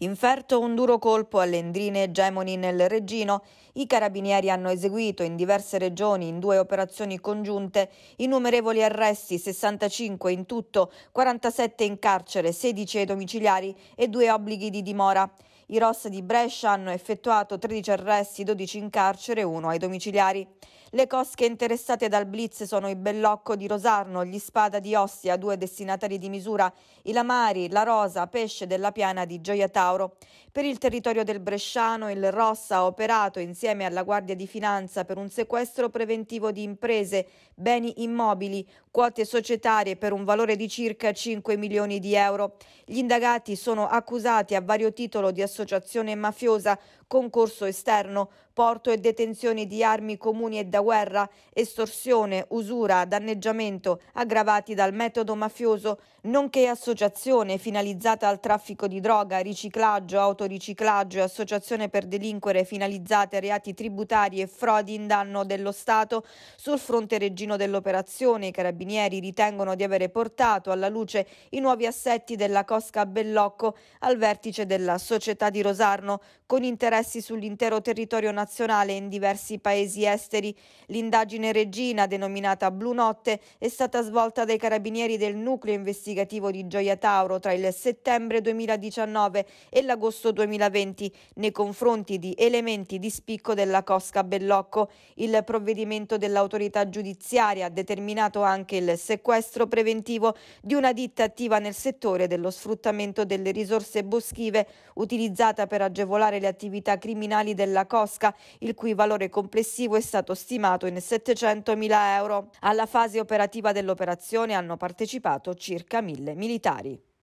Inferto un duro colpo alle endrine egemoni nel Regino, i carabinieri hanno eseguito in diverse regioni, in due operazioni congiunte, innumerevoli arresti, 65 in tutto, 47 in carcere, 16 ai domiciliari e due obblighi di dimora. I ROS di Brescia hanno effettuato 13 arresti, 12 in carcere e 1 ai domiciliari. Le cosche interessate dal blitz sono i Bellocco di Rosarno, gli Spada di Ostia, due destinatari di misura, i Lamari, la Rosa, Pesce della Piana di Gioia Tauro. Per il territorio del Bresciano il ROS ha operato insieme alla Guardia di Finanza per un sequestro preventivo di imprese, beni immobili, quote societarie per un valore di circa 5 milioni di euro. Gli indagati sono accusati a vario titolo di assoluzione associazione mafiosa, concorso esterno, porto e detenzioni di armi comuni e da guerra, estorsione, usura, danneggiamento, aggravati dal metodo mafioso, nonché associazione finalizzata al traffico di droga, riciclaggio, autoriciclaggio e associazione per delinquere finalizzate a reati tributari e frodi in danno dello Stato. Sul fronte regino dell'operazione i carabinieri ritengono di avere portato alla luce i nuovi assetti della Cosca Bellocco al vertice della società di Rosarno, con interessi sull'intero territorio nazionale e in diversi paesi esteri. L'indagine Regina, denominata Blu Notte, è stata svolta dai carabinieri del nucleo investigativo di Gioia Tauro tra il settembre 2019 e l'agosto 2020 nei confronti di elementi di spicco della Cosca Bellocco. Il provvedimento dell'autorità giudiziaria ha determinato anche il sequestro preventivo di una ditta attiva nel settore dello sfruttamento delle risorse boschive utilizzate realizzata per agevolare le attività criminali della Cosca, il cui valore complessivo è stato stimato in 700.000 euro. Alla fase operativa dell'operazione hanno partecipato circa 1.000 militari.